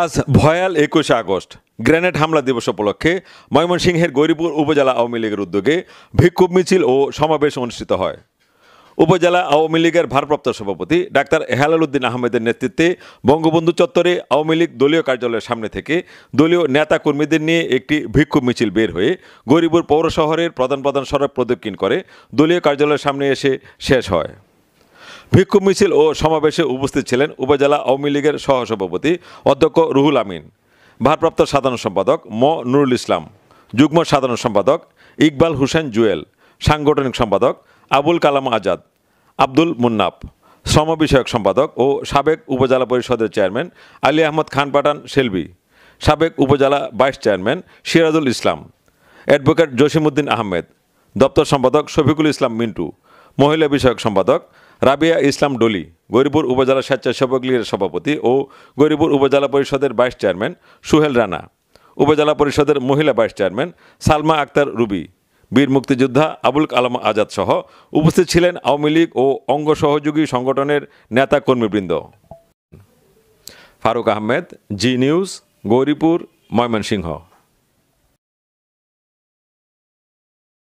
আজ ভয়াল একুশে আগস্ট গ্রেনেড হামলা দিবস উপলক্ষে ময়মনসিংহের গৌরীপুর উপজেলা আওয়ামী লীগের উদ্যোগে বিক্ষোভ মিছিল ও সমাবেশ অনুষ্ঠিত হয় উপজেলা আওয়ামী লীগের ভারপ্রাপ্ত সভাপতি ডাক্তার উদ্দিন আহমেদের নেতৃত্বে বঙ্গবন্ধু চত্বরে আওয়ামী লীগ দলীয় কার্যালয়ের সামনে থেকে দলীয় নেতা কর্মীদের নিয়ে একটি বিক্ষোভ মিছিল বের হয়ে গরিবুর পৌর শহরের প্রধান প্রধান সড়ক প্রদক্ষিণ করে দলীয় কার্যালয়ের সামনে এসে শেষ হয় বিক্ষোভ মিছিল ও সমাবেশে উপস্থিত ছিলেন উপজেলা আওয়ামী লীগের সহসভাপতি অধ্যক্ষ রুহুল আমিন ভারপ্রাপ্ত সাধারণ সম্পাদক ম নুরুল ইসলাম যুগ্ম সাধারণ সম্পাদক ইকবাল হুসেন জুয়েল সাংগঠনিক সম্পাদক আবুল কালাম আজাদ আব্দুল মুন্নাফ শ্রম বিষয়ক সম্পাদক ও সাবেক উপজেলা পরিষদের চেয়ারম্যান আলী আহমদ খান পাঠান শেলবি সাবেক উপজেলা vice chairman Sirajul Islam advocate Jasimuddin Ahmed দপ্তর সম্পাদক শফিকুল ইসলাম মিন্টু মহিলা বিষয়ক সম্পাদক রাবিয়া ইসলাম ডলি গরিপুর উপজেলা স্বেচ্ছাসেবক লীগের সভাপতি ও গৌরীপুর উপজেলা পরিষদের ভাইস চেয়ারম্যান সুহেল রানা উপজেলা পরিষদের মহিলা ভাইস চেয়ারম্যান সালমা আক্তার রুবি বীর মুক্তিযোদ্ধা আবুল কালাম আজাদ সহ উপস্থিত ছিলেন আওয়ামী লীগ ও অঙ্গ সহযোগী সংগঠনের নেতা কর্মীবৃন্দ ফারুক আহমেদ জি নিউজ গৌরীপুর ময়মনসিংহ